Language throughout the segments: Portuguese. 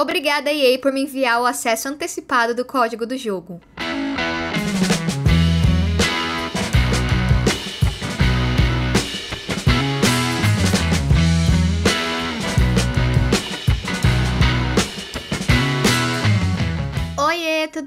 Obrigada EA por me enviar o acesso antecipado do código do jogo.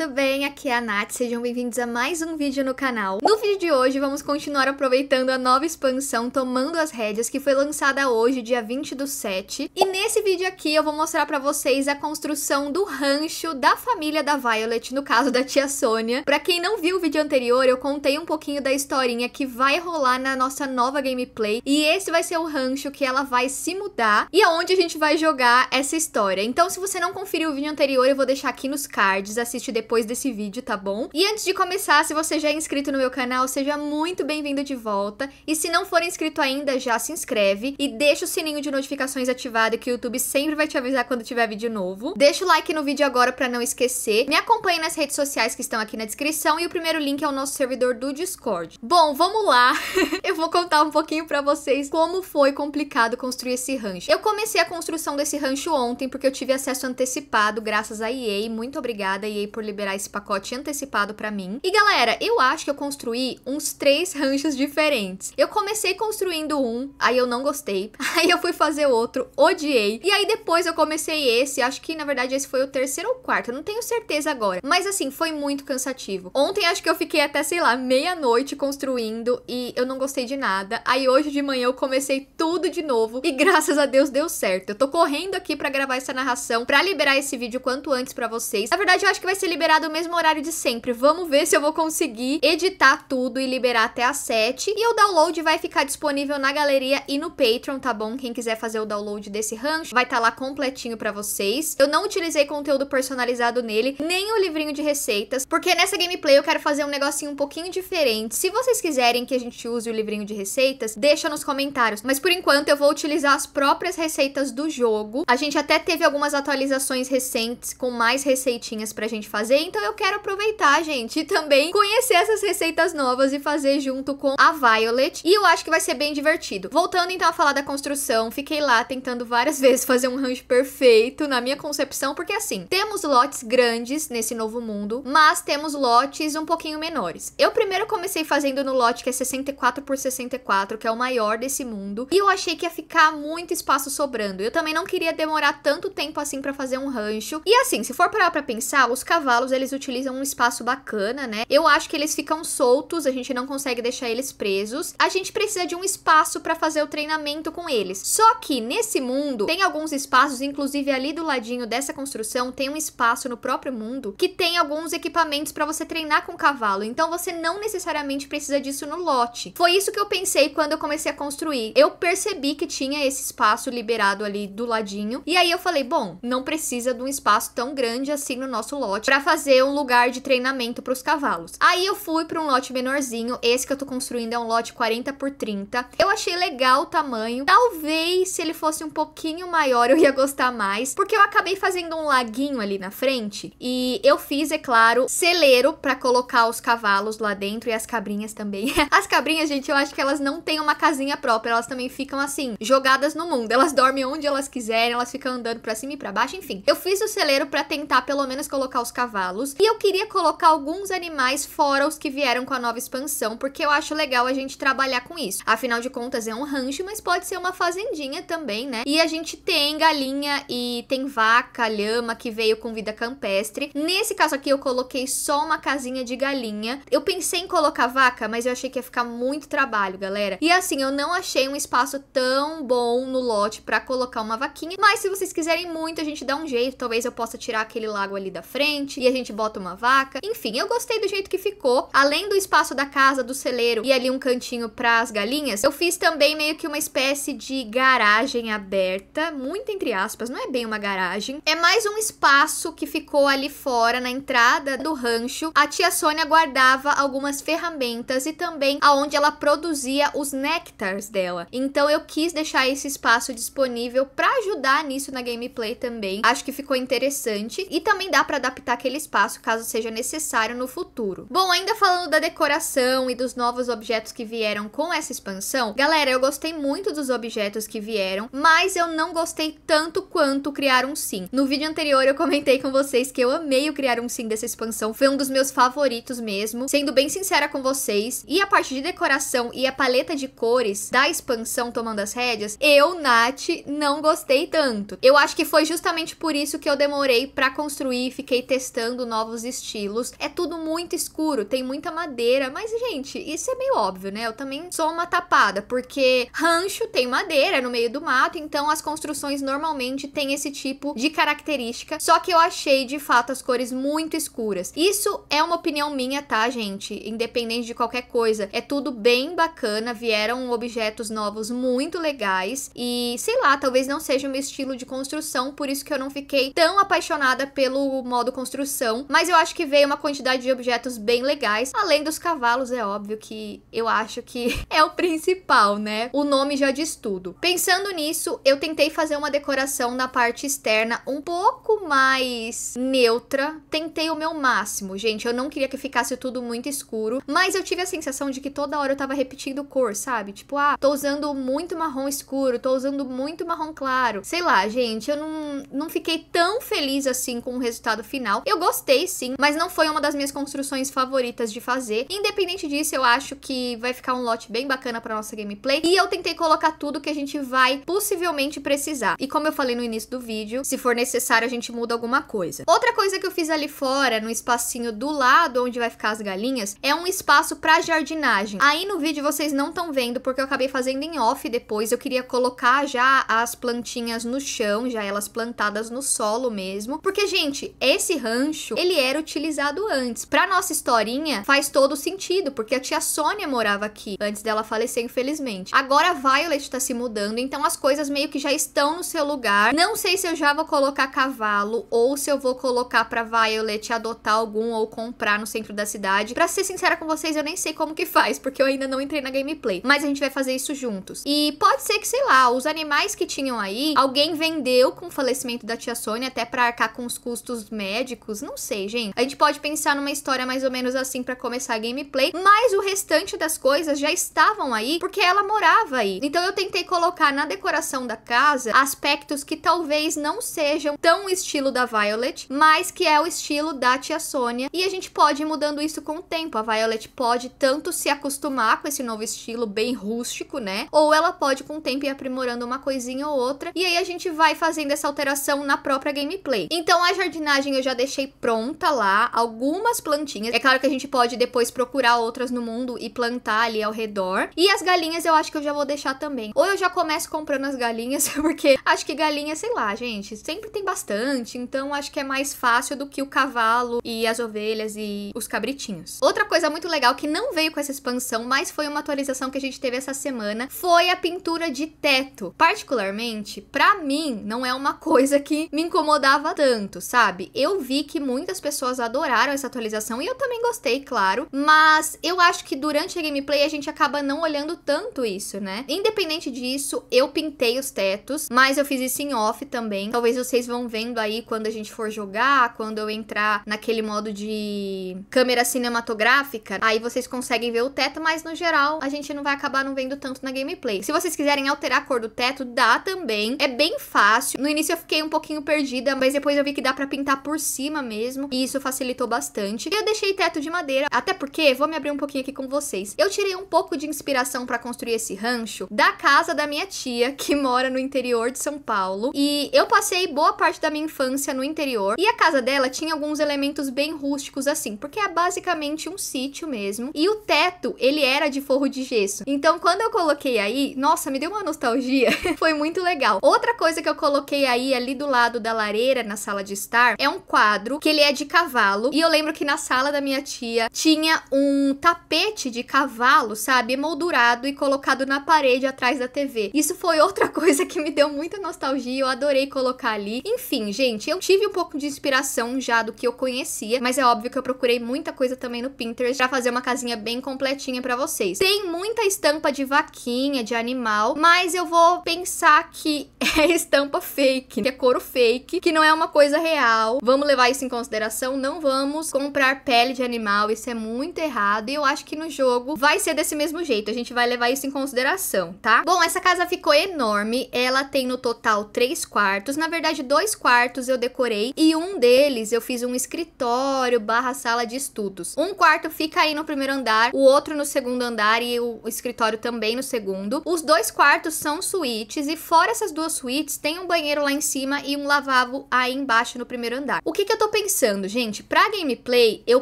bem? Aqui é a Nath, sejam bem-vindos a mais um vídeo no canal. No vídeo de hoje, vamos continuar aproveitando a nova expansão Tomando as Rédeas, que foi lançada hoje, dia 20 do 7. E nesse vídeo aqui, eu vou mostrar pra vocês a construção do rancho da família da Violet, no caso da tia Sônia. Pra quem não viu o vídeo anterior, eu contei um pouquinho da historinha que vai rolar na nossa nova gameplay. E esse vai ser o rancho que ela vai se mudar e aonde é a gente vai jogar essa história. Então, se você não conferiu o vídeo anterior, eu vou deixar aqui nos cards, assiste depois depois desse vídeo, tá bom? E antes de começar, se você já é inscrito no meu canal, seja muito bem-vindo de volta. E se não for inscrito ainda, já se inscreve e deixa o sininho de notificações ativado que o YouTube sempre vai te avisar quando tiver vídeo novo. Deixa o like no vídeo agora para não esquecer. Me acompanhe nas redes sociais que estão aqui na descrição e o primeiro link é o nosso servidor do Discord. Bom, vamos lá. eu vou contar um pouquinho para vocês como foi complicado construir esse rancho. Eu comecei a construção desse rancho ontem porque eu tive acesso antecipado graças a EA. Muito obrigada EA por liberar liberar esse pacote antecipado para mim. E galera, eu acho que eu construí uns três ranchos diferentes. Eu comecei construindo um, aí eu não gostei. Aí eu fui fazer outro, odiei. E aí depois eu comecei esse, acho que na verdade esse foi o terceiro ou quarto, eu não tenho certeza agora. Mas assim, foi muito cansativo. Ontem acho que eu fiquei até, sei lá, meia-noite construindo e eu não gostei de nada. Aí hoje de manhã eu comecei tudo de novo e graças a Deus deu certo. Eu tô correndo aqui para gravar essa narração, para liberar esse vídeo quanto antes para vocês. Na verdade, eu acho que vai ser liberado liberado o mesmo horário de sempre. Vamos ver se eu vou conseguir editar tudo e liberar até às 7. E o download vai ficar disponível na galeria e no Patreon, tá bom? Quem quiser fazer o download desse rancho, vai estar tá lá completinho para vocês. Eu não utilizei conteúdo personalizado nele, nem o livrinho de receitas, porque nessa gameplay eu quero fazer um negocinho um pouquinho diferente. Se vocês quiserem que a gente use o livrinho de receitas, deixa nos comentários. Mas por enquanto eu vou utilizar as próprias receitas do jogo. A gente até teve algumas atualizações recentes com mais receitinhas pra gente fazer, fazer, então eu quero aproveitar, gente, e também conhecer essas receitas novas e fazer junto com a Violet. E eu acho que vai ser bem divertido. Voltando então a falar da construção, fiquei lá tentando várias vezes fazer um rancho perfeito na minha concepção, porque assim, temos lotes grandes nesse novo mundo, mas temos lotes um pouquinho menores. Eu primeiro comecei fazendo no lote que é 64 por 64, que é o maior desse mundo, e eu achei que ia ficar muito espaço sobrando. Eu também não queria demorar tanto tempo assim para fazer um rancho. E assim, se for parar para pensar, os cavalos eles utilizam um espaço bacana, né? Eu acho que eles ficam soltos, a gente não consegue deixar eles presos. A gente precisa de um espaço para fazer o treinamento com eles. Só que nesse mundo tem alguns espaços, inclusive ali do ladinho dessa construção, tem um espaço no próprio mundo que tem alguns equipamentos para você treinar com cavalo. Então você não necessariamente precisa disso no lote. Foi isso que eu pensei quando eu comecei a construir. Eu percebi que tinha esse espaço liberado ali do ladinho. E aí eu falei, bom, não precisa de um espaço tão grande assim no nosso lote para fazer fazer um lugar de treinamento para os cavalos. Aí eu fui para um lote menorzinho, esse que eu tô construindo é um lote 40 por 30. Eu achei legal o tamanho, talvez se ele fosse um pouquinho maior eu ia gostar mais, porque eu acabei fazendo um laguinho ali na frente e eu fiz, é claro, celeiro para colocar os cavalos lá dentro e as cabrinhas também. As cabrinhas, gente, eu acho que elas não têm uma casinha própria, elas também ficam assim, jogadas no mundo. Elas dormem onde elas quiserem, elas ficam andando para cima e para baixo, enfim. Eu fiz o celeiro para tentar pelo menos colocar os cavalos cavalos. E eu queria colocar alguns animais fora os que vieram com a nova expansão, porque eu acho legal a gente trabalhar com isso. Afinal de contas, é um rancho, mas pode ser uma fazendinha também, né? E a gente tem galinha e tem vaca, lhama, que veio com vida campestre. Nesse caso aqui, eu coloquei só uma casinha de galinha. Eu pensei em colocar vaca, mas eu achei que ia ficar muito trabalho, galera. E assim, eu não achei um espaço tão bom no lote para colocar uma vaquinha, mas se vocês quiserem muito, a gente dá um jeito. Talvez eu possa tirar aquele lago ali da frente e a gente bota uma vaca. Enfim, eu gostei do jeito que ficou. Além do espaço da casa, do celeiro e ali um cantinho para as galinhas, eu fiz também meio que uma espécie de garagem aberta, muito entre aspas, não é bem uma garagem. É mais um espaço que ficou ali fora, na entrada do rancho. A tia Sônia guardava algumas ferramentas e também aonde ela produzia os néctares dela. Então eu quis deixar esse espaço disponível para ajudar nisso na gameplay também. Acho que ficou interessante e também dá para adaptar aquele espaço caso seja necessário no futuro. Bom, ainda falando da decoração e dos novos objetos que vieram com essa expansão, galera, eu gostei muito dos objetos que vieram, mas eu não gostei tanto quanto criar um sim. No vídeo anterior eu comentei com vocês que eu amei o criar um sim dessa expansão, foi um dos meus favoritos mesmo, sendo bem sincera com vocês. E a parte de decoração e a paleta de cores da expansão tomando as rédeas, eu, Nath, não gostei tanto. Eu acho que foi justamente por isso que eu demorei para construir, fiquei testando testando novos estilos. É tudo muito escuro, tem muita madeira, mas gente, isso é meio óbvio, né? Eu também sou uma tapada, porque rancho tem madeira no meio do mato, então as construções normalmente têm esse tipo de característica. Só que eu achei de fato as cores muito escuras. Isso é uma opinião minha, tá, gente? Independente de qualquer coisa, é tudo bem bacana. Vieram objetos novos muito legais e sei lá, talvez não seja o meu estilo de construção, por isso que eu não fiquei tão apaixonada pelo modo construção mas eu acho que veio uma quantidade de objetos bem legais. Além dos cavalos, é óbvio que eu acho que é o principal, né? O nome já diz tudo. Pensando nisso, eu tentei fazer uma decoração na parte externa um pouco mais neutra. Tentei o meu máximo, gente. Eu não queria que ficasse tudo muito escuro, mas eu tive a sensação de que toda hora eu tava repetindo cor, sabe? Tipo, ah, tô usando muito marrom escuro, tô usando muito marrom claro. Sei lá, gente, eu não, não fiquei tão feliz assim com o resultado final. Eu gostei sim, mas não foi uma das minhas construções favoritas de fazer. Independente disso, eu acho que vai ficar um lote bem bacana pra nossa gameplay. E eu tentei colocar tudo que a gente vai possivelmente precisar. E como eu falei no início do vídeo, se for necessário a gente muda alguma coisa. Outra coisa que eu fiz ali fora, no espacinho do lado onde vai ficar as galinhas, é um espaço pra jardinagem. Aí no vídeo vocês não estão vendo, porque eu acabei fazendo em off depois. Eu queria colocar já as plantinhas no chão, já elas plantadas no solo mesmo. Porque, gente, esse rancho ele era utilizado antes. Pra nossa historinha, faz todo sentido, porque a tia Sônia morava aqui, antes dela falecer, infelizmente. Agora a Violet tá se mudando, então as coisas meio que já estão no seu lugar. Não sei se eu já vou colocar cavalo, ou se eu vou colocar pra Violet adotar algum, ou comprar no centro da cidade. Pra ser sincera com vocês, eu nem sei como que faz, porque eu ainda não entrei na gameplay. Mas a gente vai fazer isso juntos. E pode ser que, sei lá, os animais que tinham aí, alguém vendeu com o falecimento da tia Sônia, até pra arcar com os custos médicos, não sei, gente. A gente pode pensar numa história mais ou menos assim para começar a gameplay, mas o restante das coisas já estavam aí porque ela morava aí. Então eu tentei colocar na decoração da casa aspectos que talvez não sejam tão estilo da Violet, mas que é o estilo da tia Sônia. E a gente pode ir mudando isso com o tempo. A Violet pode tanto se acostumar com esse novo estilo bem rústico, né? Ou ela pode com o tempo ir aprimorando uma coisinha ou outra. E aí a gente vai fazendo essa alteração na própria gameplay. Então a jardinagem eu já deixei pronta lá, algumas plantinhas. É claro que a gente pode depois procurar outras no mundo e plantar ali ao redor. E as galinhas eu acho que eu já vou deixar também. Ou eu já começo comprando as galinhas, porque acho que galinha, sei lá, gente, sempre tem bastante, então acho que é mais fácil do que o cavalo e as ovelhas e os cabritinhos. Outra coisa muito legal que não veio com essa expansão, mas foi uma atualização que a gente teve essa semana, foi a pintura de teto. Particularmente, para mim, não é uma coisa que me incomodava tanto, sabe? Eu vi que muitas pessoas adoraram essa atualização e eu também gostei, claro, mas eu acho que durante a gameplay a gente acaba não olhando tanto isso, né? Independente disso, eu pintei os tetos, mas eu fiz isso em off também. Talvez vocês vão vendo aí quando a gente for jogar, quando eu entrar naquele modo de câmera cinematográfica, aí vocês conseguem ver o teto, mas no geral a gente não vai acabar não vendo tanto na gameplay. Se vocês quiserem alterar a cor do teto, dá também. É bem fácil. No início eu fiquei um pouquinho perdida, mas depois eu vi que dá pra pintar por cima mesmo mesmo, e isso facilitou bastante. Eu deixei teto de madeira, até porque, vou me abrir um pouquinho aqui com vocês. Eu tirei um pouco de inspiração para construir esse rancho da casa da minha tia, que mora no interior de São Paulo, e eu passei boa parte da minha infância no interior, e a casa dela tinha alguns elementos bem rústicos assim, porque é basicamente um sítio mesmo, e o teto, ele era de forro de gesso. Então, quando eu coloquei aí, nossa, me deu uma nostalgia, foi muito legal. Outra coisa que eu coloquei aí ali do lado da lareira na sala de estar é um quadro que que ele é de cavalo. E eu lembro que na sala da minha tia tinha um tapete de cavalo, sabe, emoldurado e colocado na parede atrás da TV. Isso foi outra coisa que me deu muita nostalgia, eu adorei colocar ali. Enfim, gente, eu tive um pouco de inspiração já do que eu conhecia, mas é óbvio que eu procurei muita coisa também no Pinterest para fazer uma casinha bem completinha para vocês. Tem muita estampa de vaquinha, de animal, mas eu vou pensar que é estampa fake, né? que é couro fake, que não é uma coisa real. Vamos levar isso em em consideração, não vamos comprar pele de animal, isso é muito errado. E eu acho que no jogo vai ser desse mesmo jeito, a gente vai levar isso em consideração, tá? Bom, essa casa ficou enorme, ela tem no total três quartos, na verdade dois quartos eu decorei e um deles eu fiz um escritório barra sala de estudos. Um quarto fica aí no primeiro andar, o outro no segundo andar e o escritório também no segundo. Os dois quartos são suítes e fora essas duas suítes tem um banheiro lá em cima e um lavabo aí embaixo no primeiro andar. O que que eu tô pensando, gente, pra gameplay eu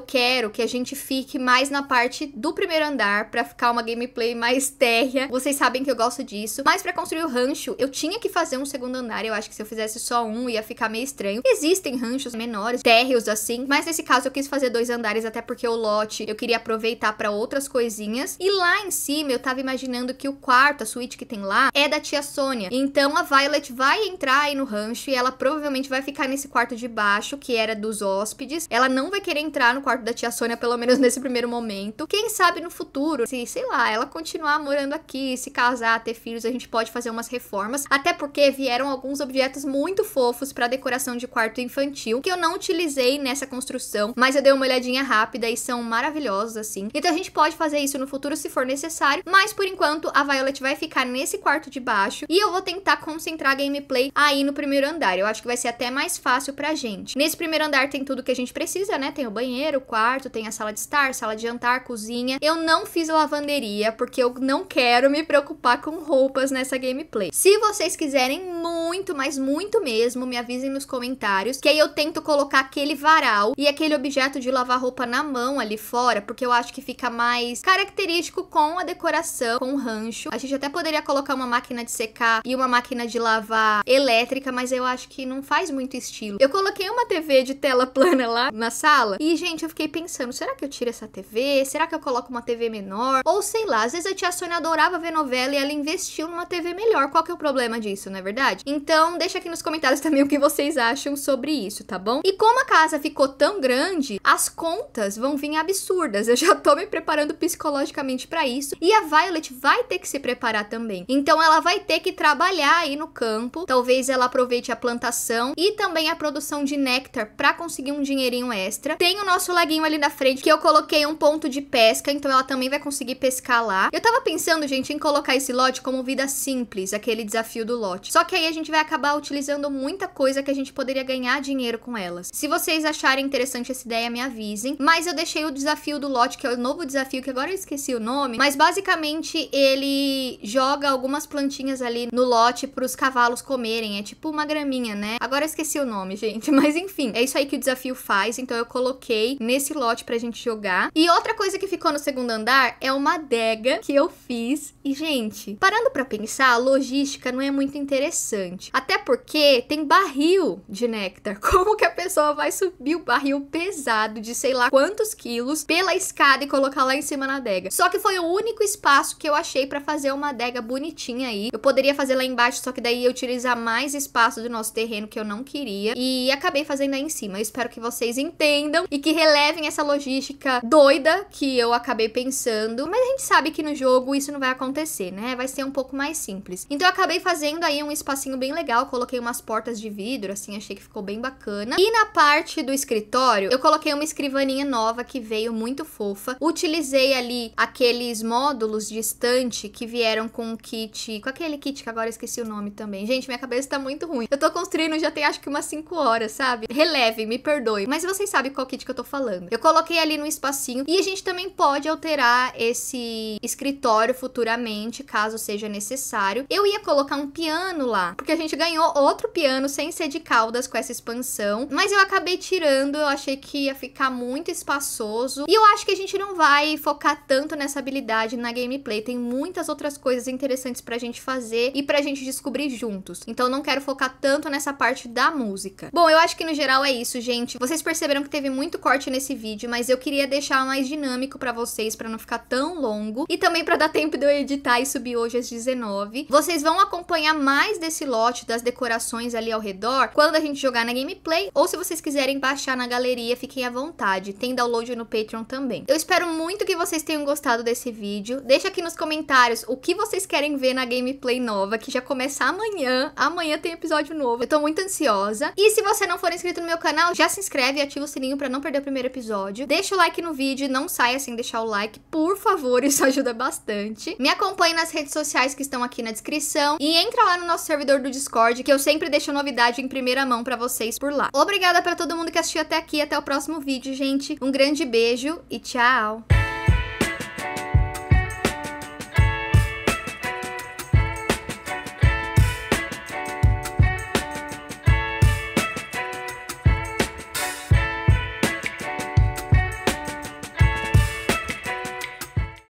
quero que a gente fique mais na parte do primeiro andar pra ficar uma gameplay mais térrea. Vocês sabem que eu gosto disso. Mas pra construir o rancho, eu tinha que fazer um segundo andar. Eu acho que se eu fizesse só um ia ficar meio estranho. Existem ranchos menores, térreos assim, mas nesse caso eu quis fazer dois andares até porque o lote eu queria aproveitar pra outras coisinhas. E lá em cima eu tava imaginando que o quarto, a suíte que tem lá, é da tia Sônia. Então a Violet vai entrar aí no rancho e ela provavelmente vai ficar nesse quarto de baixo, que era do dos hóspedes. Ela não vai querer entrar no quarto da tia Sônia, pelo menos nesse primeiro momento. Quem sabe no futuro, se, sei lá, ela continuar morando aqui, se casar, ter filhos, a gente pode fazer umas reformas. Até porque vieram alguns objetos muito fofos para decoração de quarto infantil, que eu não utilizei nessa construção, mas eu dei uma olhadinha rápida e são maravilhosos, assim. Então a gente pode fazer isso no futuro se for necessário, mas por enquanto a Violet vai ficar nesse quarto de baixo e eu vou tentar concentrar a gameplay aí no primeiro andar. Eu acho que vai ser até mais fácil pra gente. Nesse primeiro andar andar tem tudo que a gente precisa, né? Tem o banheiro, o quarto, tem a sala de estar, sala de jantar, cozinha. Eu não fiz lavanderia porque eu não quero me preocupar com roupas nessa gameplay. Se vocês quiserem muito, mas muito mesmo, me avisem nos comentários, que aí eu tento colocar aquele varal e aquele objeto de lavar roupa na mão ali fora, porque eu acho que fica mais característico com a decoração, com o rancho. A gente até poderia colocar uma máquina de secar e uma máquina de lavar elétrica, mas eu acho que não faz muito estilo. Eu coloquei uma TV de tela plana lá na sala. E, gente, eu fiquei pensando, será que eu tiro essa TV? Será que eu coloco uma TV menor? Ou sei lá, às vezes a tia Sônia adorava ver novela e ela investiu numa TV melhor. Qual que é o problema disso, não é verdade? Então, deixa aqui nos comentários também o que vocês acham sobre isso, tá bom? E como a casa ficou tão grande, as contas vão vir absurdas. Eu já tô me preparando psicologicamente para isso. E a Violet vai ter que se preparar também. Então, ela vai ter que trabalhar aí no campo. Talvez ela aproveite a plantação e também a produção de néctar para conseguir um dinheirinho extra. Tem o nosso laguinho ali na frente, que eu coloquei um ponto de pesca, então ela também vai conseguir pescar lá. Eu tava pensando, gente, em colocar esse lote como vida simples, aquele desafio do lote. Só que aí a gente vai acabar utilizando muita coisa que a gente poderia ganhar dinheiro com elas. Se vocês acharem interessante essa ideia, me avisem. Mas eu deixei o desafio do lote, que é o novo desafio, que agora eu esqueci o nome, mas basicamente ele joga algumas plantinhas ali no lote pros cavalos comerem. É tipo uma graminha, né? Agora eu esqueci o nome, gente, mas enfim, é isso aí que o desafio faz, então eu coloquei nesse lote pra gente jogar. E outra coisa que ficou no segundo andar é uma adega que eu fiz. E, gente, parando pra pensar, a logística não é muito interessante. Até porque tem barril de néctar. Como que a pessoa vai subir o barril pesado de sei lá quantos quilos pela escada e colocar lá em cima na adega? Só que foi o único espaço que eu achei para fazer uma adega bonitinha aí. Eu poderia fazer lá embaixo, só que daí ia utilizar mais espaço do nosso terreno que eu não queria. E acabei fazendo aí em cima. Eu espero que vocês entendam e que relevem essa logística doida que eu acabei pensando. Mas a gente sabe que no jogo isso não vai acontecer, né? Vai ser um pouco mais simples. Então eu acabei fazendo aí um espacinho bem legal, coloquei umas portas de vidro, assim, achei que ficou bem bacana. E na parte do escritório, eu coloquei uma escrivaninha nova que veio muito fofa. Utilizei ali aqueles módulos de estante que vieram com o kit, com aquele kit que agora esqueci o nome também. Gente, minha cabeça tá muito ruim. Eu tô construindo já tem acho que umas 5 horas, sabe? Releve Kevin, me perdoe, mas vocês sabem qual kit que eu tô falando. Eu coloquei ali no espacinho e a gente também pode alterar esse escritório futuramente, caso seja necessário. Eu ia colocar um piano lá, porque a gente ganhou outro piano sem ser de caudas com essa expansão, mas eu acabei tirando, eu achei que ia ficar muito espaçoso. E eu acho que a gente não vai focar tanto nessa habilidade na gameplay, tem muitas outras coisas interessantes pra gente fazer e pra gente descobrir juntos. Então não quero focar tanto nessa parte da música. Bom, eu acho que no geral é isso isso, gente. Vocês perceberam que teve muito corte nesse vídeo, mas eu queria deixar mais dinâmico pra vocês, pra não ficar tão longo. E também pra dar tempo de eu editar e subir hoje às 19. Vocês vão acompanhar mais desse lote, das decorações ali ao redor, quando a gente jogar na gameplay, ou se vocês quiserem baixar na galeria, fiquem à vontade. Tem download no Patreon também. Eu espero muito que vocês tenham gostado desse vídeo. Deixa aqui nos comentários o que vocês querem ver na gameplay nova, que já começa amanhã. Amanhã tem episódio novo. Eu tô muito ansiosa. E se você não for inscrito no meu canal, canal, já se inscreve e ativa o sininho para não perder o primeiro episódio. Deixa o like no vídeo, não saia sem deixar o like, por favor, isso ajuda bastante. Me acompanhe nas redes sociais que estão aqui na descrição e entra lá no nosso servidor do Discord, que eu sempre deixo novidade em primeira mão para vocês por lá. Obrigada para todo mundo que assistiu até aqui, até o próximo vídeo, gente. Um grande beijo e tchau.